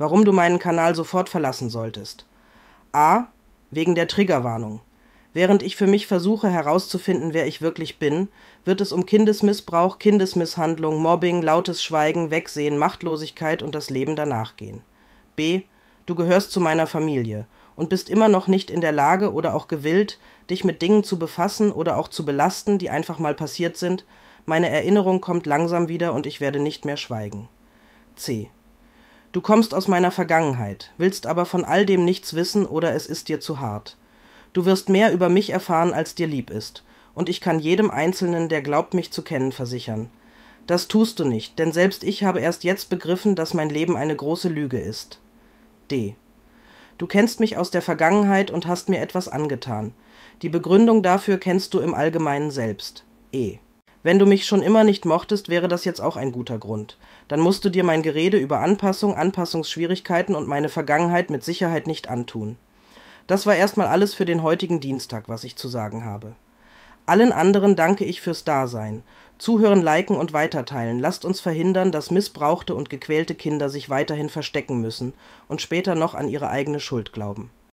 warum du meinen Kanal sofort verlassen solltest. A. Wegen der Triggerwarnung. Während ich für mich versuche herauszufinden, wer ich wirklich bin, wird es um Kindesmissbrauch, Kindesmisshandlung, Mobbing, lautes Schweigen, Wegsehen, Machtlosigkeit und das Leben danach gehen. B. Du gehörst zu meiner Familie und bist immer noch nicht in der Lage oder auch gewillt, dich mit Dingen zu befassen oder auch zu belasten, die einfach mal passiert sind. Meine Erinnerung kommt langsam wieder und ich werde nicht mehr schweigen. C. Du kommst aus meiner Vergangenheit, willst aber von all dem nichts wissen oder es ist dir zu hart. Du wirst mehr über mich erfahren, als dir lieb ist, und ich kann jedem Einzelnen, der glaubt, mich zu kennen, versichern. Das tust du nicht, denn selbst ich habe erst jetzt begriffen, dass mein Leben eine große Lüge ist. D. Du kennst mich aus der Vergangenheit und hast mir etwas angetan. Die Begründung dafür kennst du im Allgemeinen selbst. E. Wenn du mich schon immer nicht mochtest, wäre das jetzt auch ein guter Grund. Dann musst du dir mein Gerede über Anpassung, Anpassungsschwierigkeiten und meine Vergangenheit mit Sicherheit nicht antun. Das war erstmal alles für den heutigen Dienstag, was ich zu sagen habe. Allen anderen danke ich fürs Dasein. Zuhören, liken und weiterteilen. Lasst uns verhindern, dass missbrauchte und gequälte Kinder sich weiterhin verstecken müssen und später noch an ihre eigene Schuld glauben.